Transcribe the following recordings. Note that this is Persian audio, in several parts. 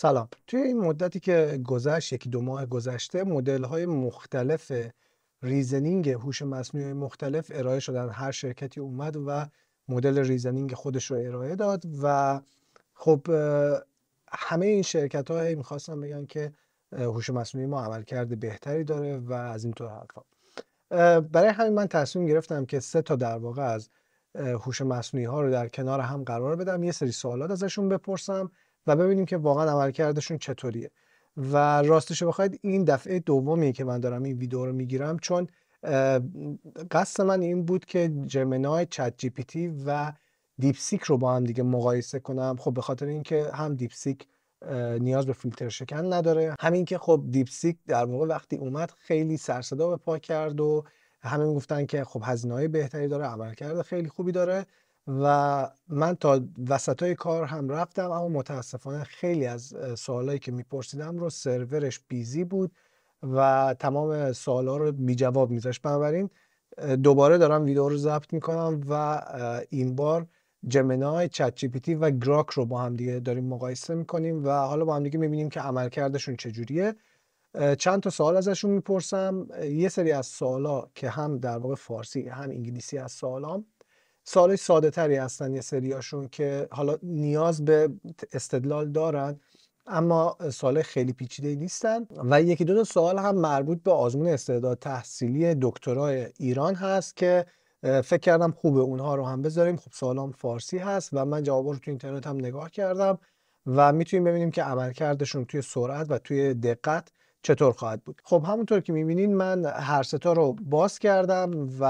سلام توی این مدتی که گذشت یکی دو ماه گذشته مدل های مختلف ریزنینگ هوش مصنوعی مختلف ارائه شدن هر شرکتی اومد و مدل ریزنینگ خودش رو ارائه داد و خب همه این شرکت ها میخواستن بگن که هوش مصنوعی ما عمل کرده بهتری داره و از این طور حرفا برای همین من تصمیم گرفتم که سه تا در واقع از هوش مصنوعی ها رو در کنار هم قرار بدم یه سری سوالات ازشون بپرسم و ببینیم که واقعا عملکردشون چطوریه و راستش بخواید این دفعه دومیه که من دارم این ویدیو رو میگیرم چون قصد من این بود که جرمنای چت جی پی تی و دیپسیک رو با هم دیگه مقایسه کنم خب به خاطر اینکه هم دیپسیک نیاز به فیلتر شکن نداره همین که خب دیپسیک در موقع وقتی اومد خیلی سرصدا به پا کرد و همه میگفتن که خب هزینه بهتری داره عملکرد خیلی خوبی داره و من تا وسط های کار هم رفتم اما متاسفانه خیلی از سوالایی که میپرسیدم رو سرورش بیزی بود و تمام سوالا رو بی جواب میذاشت بنابراین دوباره دارم ویدیو رو ضبط میکنم و این بار جمنای چت جی و گراک رو با هم دیگه داریم مقایسه میکنیم و حالا با هم دیگه میبینیم که عملکردشون چجوریه چند تا سوال ازشون میپرسم یه سری از سوالا که هم در واقع فارسی هم انگلیسی از سوالام سوالای ساده تری هستن یه سریاشون که حالا نیاز به استدلال دارن اما سال خیلی پیچیده نیستن و یکی دو تا سوال هم مربوط به آزمون استعداد تحصیلی دکترای ایران هست که فکر کردم خوبه اونها رو هم بذاریم خب سوالام فارسی هست و من جواب رو تو اینترنت هم نگاه کردم و میتونیم ببینیم که عملکردشون توی سرعت و توی دقت چطور خواهد بود خب همونطور که میبینین من هر ستا رو باز کردم و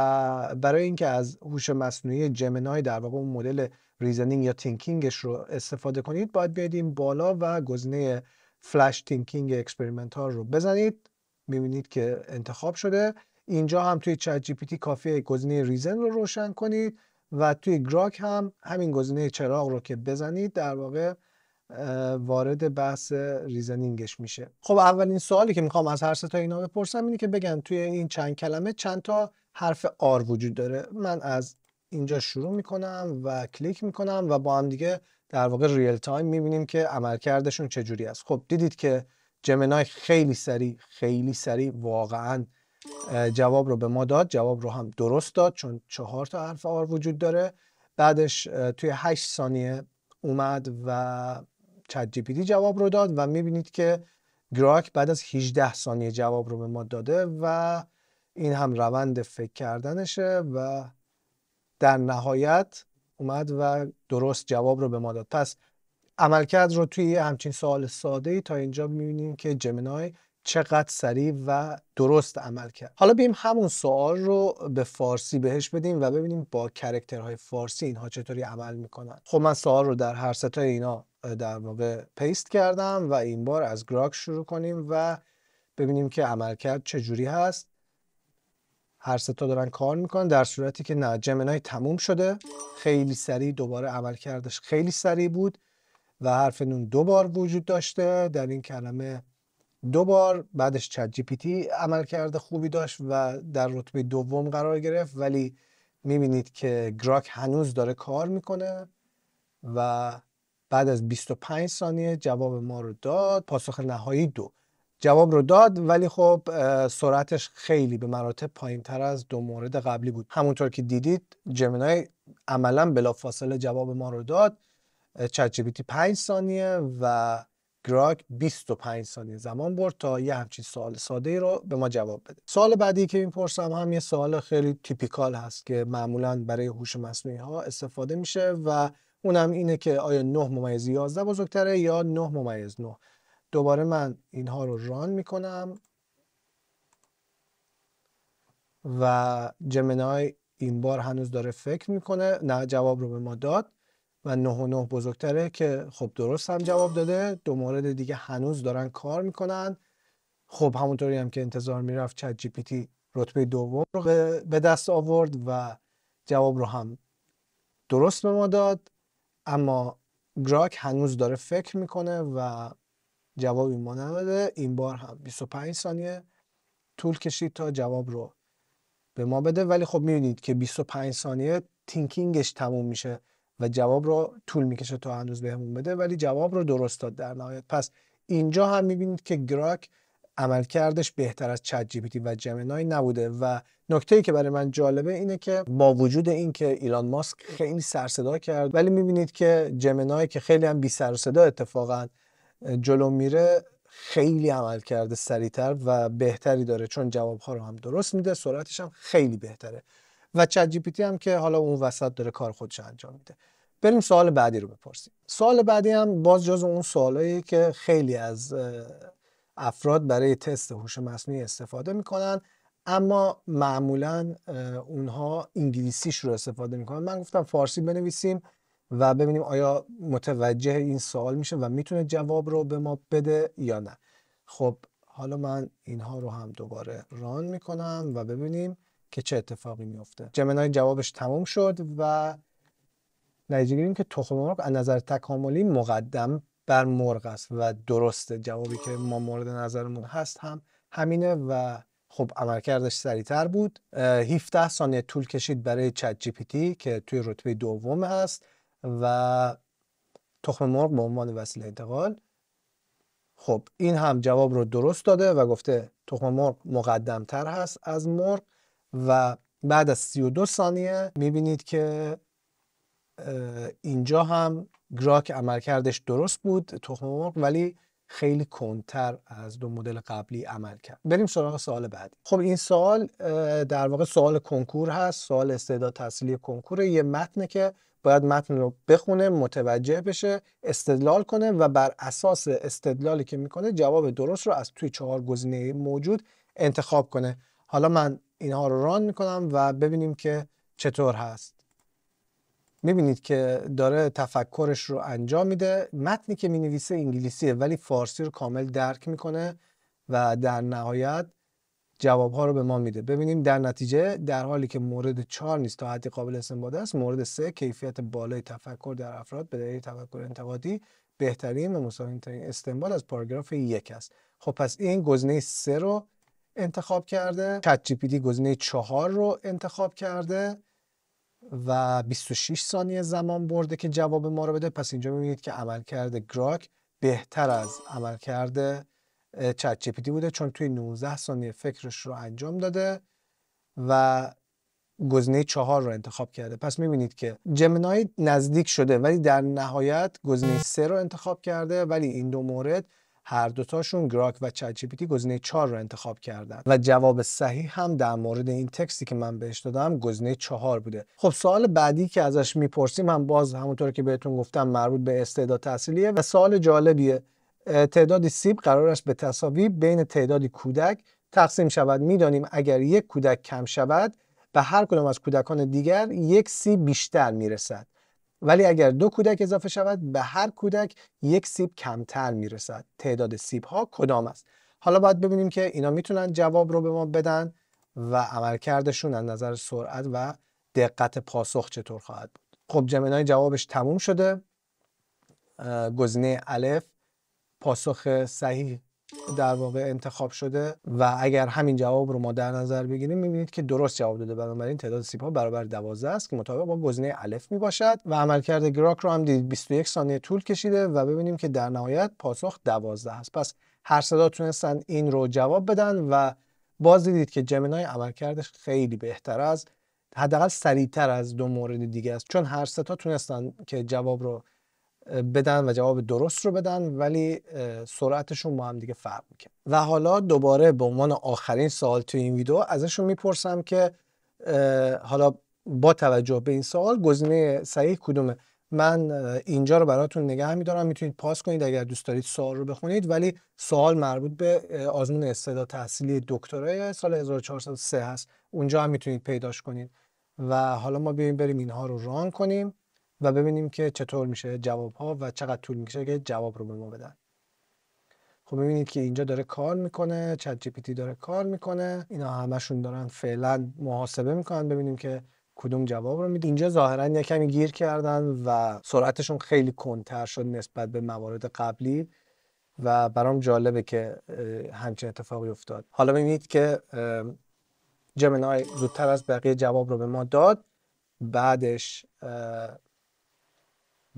برای اینکه از هوش مصنوعی جمنای در واقع اون مدل ریزنینگ یا تینکینگش رو استفاده کنید باید بیاید این بالا و گزینه فلش تینکینگ اکسپریمنتال رو بزنید میبینید که انتخاب شده اینجا هم توی چت جی پی تی کافیه گزینه ریزن رو روشن کنید و توی گراک هم همین گزینه چراغ رو که بزنید در واقع وارد بحث ریزنینگش میشه خب اولین سوالی که میخوام از هر تا اینا بپرسم اینه که بگن توی این چند کلمه چند تا حرف آر وجود داره من از اینجا شروع میکنم و کلیک میکنم و با هم دیگه در واقع ریل تایم میبینیم که عملکردشون چجوری است خب دیدید که جمنای خیلی سریع خیلی سریع واقعا جواب رو به ما داد جواب رو هم درست داد چون چهار تا حرف آر وجود داره بعدش توی 8 ثانیه اومد و چت جواب رو داد و میبینید که گراک بعد از 18 ثانیه جواب رو به ما داده و این هم روند فکر کردنشه و در نهایت اومد و درست جواب رو به ما داد پس عملکرد رو توی همچین سوال ساده ای تا اینجا میبینیم که جمنای چقدر سریع و درست عمل کرد حالا بیم همون سوال رو به فارسی بهش بدیم و ببینیم با کرکترهای فارسی اینها چطوری عمل میکنن خب من سوال رو در هر ستای اینا در واقع پیست کردم و این بار از گراک شروع کنیم و ببینیم که عملکرد چجوری هست هر ستا دارن کار میکنن در صورتی که نه جمنای تموم شده خیلی سریع دوباره کردش خیلی سریع بود و حرف نون دو بار وجود داشته در این کلمه دو بار بعدش چت جی پی تی کرده خوبی داشت و در رتبه دوم قرار گرفت ولی میبینید که گراک هنوز داره کار میکنه و بعد از 25 ثانیه جواب ما رو داد پاسخ نهایی دو جواب رو داد ولی خب سرعتش خیلی به مراتب پایین تر از دو مورد قبلی بود همونطور که دیدید جمینای عملا بلافاصله جواب ما رو داد چت 5 ثانیه و گراک 25 ثانیه زمان برد تا یه همچین سوال ساده ای رو به ما جواب بده سوال بعدی که میپرسم هم یه سوال خیلی تیپیکال هست که معمولا برای هوش مصنوعی ها استفاده میشه و اونم اینه که آیا 9 ممیز 11 بزرگتره یا نه ممیز 9 دوباره من اینها رو ران میکنم و جمنای این بار هنوز داره فکر میکنه نه جواب رو به ما داد و 9 و 9 بزرگتره که خب درست هم جواب داده دو مورد دیگه هنوز دارن کار میکنن خب همونطوری هم که انتظار میرفت چت جی پی تی رتبه دوم رو به دست آورد و جواب رو هم درست به ما داد اما گراک هنوز داره فکر میکنه و جوابی ما نداده این بار هم 25 ثانیه طول کشید تا جواب رو به ما بده ولی خب میبینید که 25 ثانیه تینکینگش تموم میشه و جواب رو طول میکشه تا هنوز بهمون بده ولی جواب رو درست داد در نهایت پس اینجا هم میبینید که گراک عمل عملکردش بهتر از چت جی و جمینای نبوده و نکته ای که برای من جالبه اینه که با وجود این که ایلان ماسک خیلی سر صدا کرد ولی میبینید که جمینای که خیلی هم بی سر صدا اتفاقا جلو میره خیلی عمل کرده سریعتر و بهتری داره چون جوابها رو هم درست میده سرعتش هم خیلی بهتره و چت جی هم که حالا اون وسط داره کار خودش انجام میده بریم سوال بعدی رو بپرسیم سوال بعدی هم باز جز اون سوالایی که خیلی از افراد برای تست هوش مصنوعی استفاده میکنن اما معمولا اونها انگلیسیش رو استفاده میکنن من گفتم فارسی بنویسیم و ببینیم آیا متوجه این سوال میشه و میتونه جواب رو به ما بده یا نه خب حالا من اینها رو هم دوباره ران میکنم و ببینیم که چه اتفاقی میفته جمنای جوابش تموم شد و نتیجه گیریم که تخم مرغ از نظر تکاملی مقدم بر مرغ است و درسته جوابی که ما مورد نظرمون هست هم همینه و خب عملکردش سریعتر بود 17 ثانیه طول کشید برای چت جی پی تی که توی رتبه دوم هست و تخم مرغ به عنوان وسیله انتقال خب این هم جواب رو درست داده و گفته تخم مرغ تر هست از مرغ و بعد از 32 ثانیه میبینید که اینجا هم گراک عملکردش درست بود تخم مرغ ولی خیلی کنتر از دو مدل قبلی عمل کرد بریم سراغ سوال بعدی خب این سوال در واقع سوال کنکور هست سوال استعداد تحصیلی کنکور یه متنه که باید متن رو بخونه متوجه بشه استدلال کنه و بر اساس استدلالی که میکنه جواب درست رو از توی چهار گزینه موجود انتخاب کنه حالا من اینها رو ران میکنم و ببینیم که چطور هست میبینید که داره تفکرش رو انجام میده متنی که مینویسه انگلیسیه ولی فارسی رو کامل درک میکنه و در نهایت جواب ها رو به ما میده ببینیم در نتیجه در حالی که مورد چهار نیست تا حدی قابل استنباط است مورد سه کیفیت بالای تفکر در افراد به دلیل تفکر انتقادی بهترین و ترین استنباط از پاراگراف یک است خب پس این گزینه سه رو انتخاب کرده چت جی پی گزینه چهار رو انتخاب کرده و 26 ثانیه زمان برده که جواب ما رو بده پس اینجا میبینید که عملکرد گراک بهتر از عملکرد چت جی بوده چون توی 19 ثانیه فکرش رو انجام داده و گزینه چهار رو انتخاب کرده پس میبینید که جمنای نزدیک شده ولی در نهایت گزینه سه رو انتخاب کرده ولی این دو مورد هر دوتاشون گراک و چچپیتی گزینه 4 رو انتخاب کردن و جواب صحیح هم در مورد این تکستی که من بهش دادم گزینه 4 بوده خب سوال بعدی که ازش میپرسیم هم باز همونطور که بهتون گفتم مربوط به استعداد تحصیلیه و سوال جالبیه تعدادی سیب قرار است به تصاوی بین تعدادی کودک تقسیم شود میدانیم اگر یک کودک کم شود به هر کدام از کودکان دیگر یک سیب بیشتر میرسد ولی اگر دو کودک اضافه شود به هر کودک یک سیب کمتر میرسد تعداد سیب ها کدام است حالا باید ببینیم که اینا میتونن جواب رو به ما بدن و عملکردشون از نظر سرعت و دقت پاسخ چطور خواهد بود خب جمنای جوابش تموم شده گزینه الف پاسخ صحیح در واقع انتخاب شده و اگر همین جواب رو ما در نظر بگیریم میبینید که درست جواب داده بنابراین تعداد سیپ ها برابر 12 است که مطابق با گزینه الف می باشد و عملکرد گراک رو هم دیدید 21 ثانیه طول کشیده و ببینیم که در نهایت پاسخ 12 است پس هر صدا تونستن این رو جواب بدن و باز دیدید که جمینای عملکردش خیلی بهتر از حداقل سریعتر از دو مورد دیگه است چون هر سه تونستن که جواب رو بدن و جواب درست رو بدن ولی سرعتشون با هم دیگه فرق میکنه و حالا دوباره به عنوان آخرین سوال تو این ویدیو ازشون میپرسم که حالا با توجه به این سوال گزینه صحیح کدومه من اینجا رو براتون نگه میدارم میتونید پاس کنید اگر دوست دارید سوال رو بخونید ولی سوال مربوط به آزمون استعداد تحصیلی دکترای سال 1403 هست اونجا هم میتونید پیداش کنید و حالا ما بیایم بریم اینها رو ران کنیم و ببینیم که چطور میشه جواب ها و چقدر طول میکشه که جواب رو به ما بدن خب ببینید که اینجا داره کار میکنه چت جی پی تی داره کار میکنه اینا همشون دارن فعلا محاسبه میکنن ببینیم که کدوم جواب رو میده اینجا ظاهرا یه کمی گیر کردن و سرعتشون خیلی کنتر شد نسبت به موارد قبلی و برام جالبه که همچین اتفاقی افتاد حالا ببینید که جمنای زودتر از بقیه جواب رو به ما داد بعدش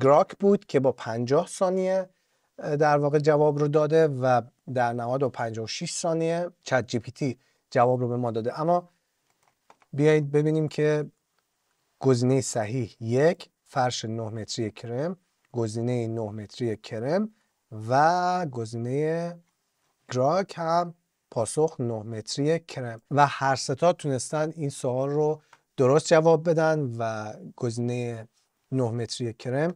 گراک بود که با 50 ثانیه در واقع جواب رو داده و در نهاد و 56 ثانیه چت جی پی تی جواب رو به ما داده اما بیایید ببینیم که گزینه صحیح یک فرش 9 متری کرم گزینه 9 متری کرم و گزینه گراک هم پاسخ 9 متری کرم و هر ستا تونستن این سوال رو درست جواب بدن و گزینه 9 متری کرم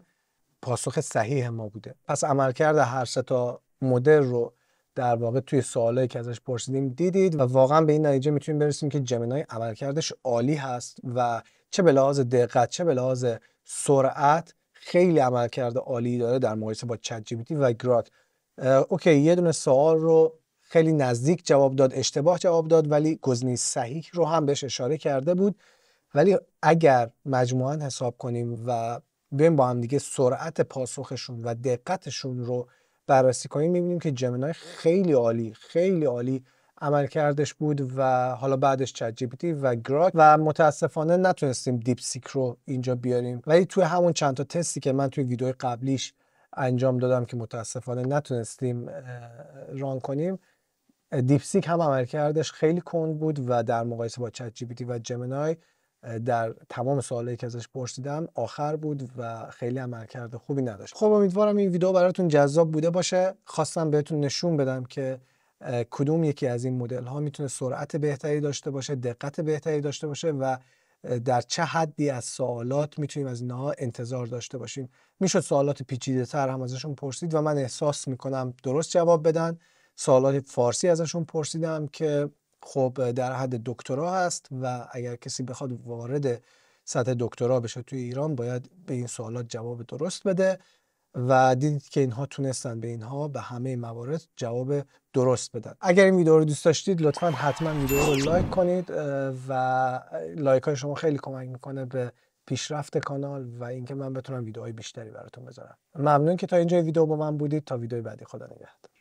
پاسخ صحیح ما بوده پس عملکرد هر سه تا مدل رو در واقع توی سوالایی که ازش پرسیدیم دیدید و واقعا به این نتیجه میتونیم برسیم که جمینای عملکردش عالی هست و چه به لحاظ دقت چه به لحاظ سرعت خیلی عملکرد عالی داره در مقایسه با چت و گرات اوکی یه دونه سوال رو خیلی نزدیک جواب داد اشتباه جواب داد ولی گزینه صحیح رو هم بهش اشاره کرده بود ولی اگر مجموعا حساب کنیم و بیایم با هم دیگه سرعت پاسخشون و دقتشون رو بررسی کنیم میبینیم که جمنای خیلی عالی خیلی عالی عملکردش بود و حالا بعدش چت و گراک و متاسفانه نتونستیم دیپ سیک رو اینجا بیاریم ولی توی همون چند تا تستی که من توی ویدیو قبلیش انجام دادم که متاسفانه نتونستیم ران کنیم دیپسیک هم عملکردش خیلی کند بود و در مقایسه با چت و جمنای در تمام سوالی که ازش پرسیدم آخر بود و خیلی عملکرد خوبی نداشت خب امیدوارم این ویدیو براتون جذاب بوده باشه خواستم بهتون نشون بدم که کدوم یکی از این مدل ها میتونه سرعت بهتری داشته باشه دقت بهتری داشته باشه و در چه حدی از سوالات میتونیم از اینها انتظار داشته باشیم میشد سوالات پیچیده تر هم ازشون پرسید و من احساس میکنم درست جواب بدن سوالات فارسی ازشون پرسیدم که خب در حد دکترا هست و اگر کسی بخواد وارد سطح دکترا بشه توی ایران باید به این سوالات جواب درست بده و دیدید که اینها تونستن به اینها به همه موارد جواب درست بدن اگر این ویدیو رو دوست داشتید لطفا حتما ویدیو رو لایک کنید و لایک های شما خیلی کمک میکنه به پیشرفت کانال و اینکه من بتونم ویدیوهای بیشتری براتون بذارم ممنون که تا اینجا ویدیو با من بودید تا ویدیو بعدی خدا نگهدار